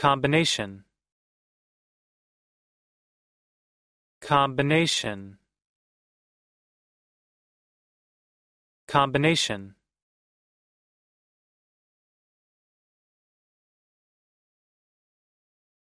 Combination Combination Combination